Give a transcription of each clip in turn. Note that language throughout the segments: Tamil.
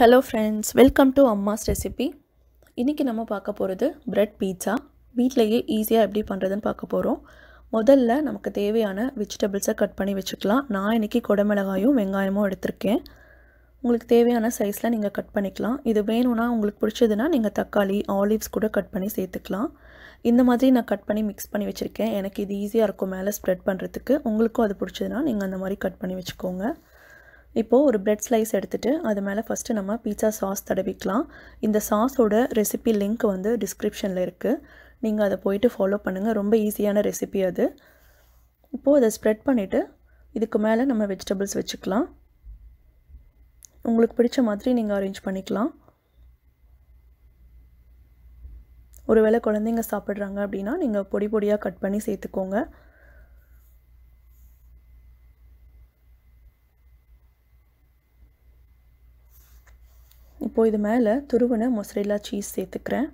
hello friends welcome to Amma's recipe இன்றைக்கி நம்ம பார்க்க போகிறது ப்ரெட் பீட்ஸா வீட்டிலையே ஈஸியாக எப்படி பண்ணுறதுன்னு பார்க்க போகிறோம் முதல்ல நமக்கு தேவையான வெஜிடபிள்ஸை கட் பண்ணி வச்சுக்கலாம் நான் இன்றைக்கி கொடமிளகாயும் வெங்காயமும் எடுத்திருக்கேன் உங்களுக்கு தேவையான சைஸில் நீங்கள் கட் பண்ணிக்கலாம் இது வேணும்னா உங்களுக்கு பிடிச்சதுன்னா நீங்கள் தக்காளி ஆலிவ்ஸ் கூட கட் பண்ணி சேர்த்துக்கலாம் இந்த மாதிரி நான் கட் பண்ணி மிக்ஸ் பண்ணி வச்சுருக்கேன் எனக்கு இது ஈஸியாக இருக்கும் மேலே ஸ்ப்ரெட் பண்ணுறதுக்கு உங்களுக்கும் அது பிடிச்சதுன்னா நீங்கள் அந்த மாதிரி கட் பண்ணி வச்சுக்கோங்க இப்போது ஒரு பிரெட் ஸ்லைஸ் எடுத்துகிட்டு அது மேலே ஃபஸ்ட்டு நம்ம பீட்சா சாஸ் தடவிக்கலாம் இந்த சாஸோட ரெசிபி லிங்க் வந்து டிஸ்கிரிப்ஷனில் இருக்குது நீங்கள் அதை போயிட்டு ஃபாலோ பண்ணுங்கள் ரொம்ப ஈஸியான ரெசிபி அது இப்போது அதை ஸ்ப்ரெட் பண்ணிவிட்டு இதுக்கு மேலே நம்ம வெஜிடபிள்ஸ் வச்சுக்கலாம் உங்களுக்கு பிடிச்ச மாதிரி நீங்கள் அரேஞ்ச் பண்ணிக்கலாம் ஒருவேளை குழந்தைங்க சாப்பிட்றாங்க அப்படின்னா நீங்கள் பொடி பொடியாக கட் பண்ணி சேர்த்துக்கோங்க இப்போது இது மேலே துருவன மொசரெல்லா சீஸ் சேர்த்துக்கிறேன்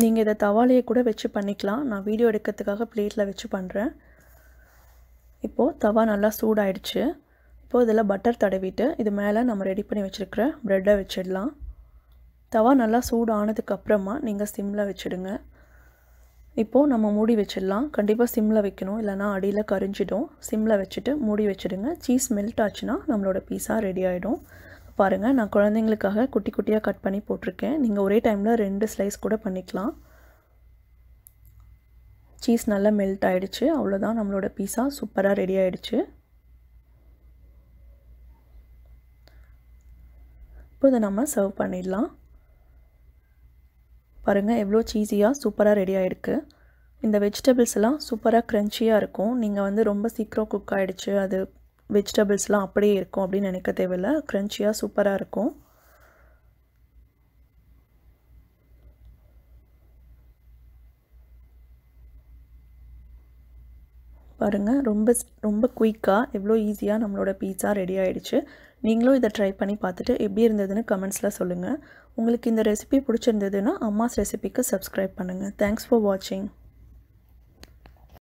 நீங்கள் இதை தவாலையை கூட வச்சு பண்ணிக்கலாம் நான் வீடியோ எடுக்கிறதுக்காக பிளேட்டில் வச்சு பண்ணுறேன் இப்போது தவா நல்லா சூடாயிடுச்சு இப்போது இதில் பட்டர் தடவிட்டு இது மேலே நம்ம ரெடி பண்ணி வச்சுருக்கிற ப்ரெட்டை வச்சிடலாம் தவா நல்லா சூடு ஆனதுக்கப்புறமா நீங்கள் சிம்மில் வச்சுடுங்க இப்போது நம்ம மூடி வச்சிடலாம் கண்டிப்பாக சிம்மில் வைக்கணும் இல்லைனா அடியில் கரிஞ்சிடும் சிம்மில் வச்சுட்டு மூடி வச்சுடுங்க சீஸ் மெல்ட் ஆச்சுன்னா நம்மளோட பீஸா ரெடி ஆகிடும் பாருங்கள் நான் குழந்தைங்களுக்காக குட்டி குட்டியாக கட் பண்ணி போட்டிருக்கேன் நீங்கள் ஒரே டைமில் ரெண்டு ஸ்லைஸ் கூட பண்ணிக்கலாம் சீஸ் நல்லா மெல்ட் ஆகிடுச்சு அவ்வளோதான் நம்மளோட பீஸா சூப்பராக ரெடி ஆகிடுச்சு இப்போ இதை நம்ம சர்வ் பண்ணிடலாம் பாருங்கள் எவ்வளோ சீஸியாக சூப்பராக ரெடி ஆகிருக்கு இந்த வெஜிடபிள்ஸ் எல்லாம் சூப்பராக க்ரன்ச்சியாக இருக்கும் நீங்கள் வந்து ரொம்ப சீக்கிரம் குக் ஆகிடுச்சு அது வெஜிடபிள்ஸ்லாம் அப்படியே இருக்கும் அப்படின்னு நினைக்க தேவையில்லை க்ரன்ச்சியாக சூப்பராக இருக்கும் பாருங்கள் ரொம்ப ரொம்ப குயிக்காக எவ்வளோ ஈஸியாக நம்மளோட பீஸா ரெடி ஆகிடுச்சு நீங்களும் இதை ட்ரை பண்ணி பார்த்துட்டு எப்படி இருந்ததுன்னு கமெண்ட்ஸில் சொல்லுங்கள் உங்களுக்கு இந்த ரெசிபி பிடிச்சிருந்ததுன்னா அம்மாஸ் ரெசிபிக்கு சப்ஸ்கிரைப் பண்ணுங்கள் தேங்க்ஸ் ஃபார் வாட்சிங்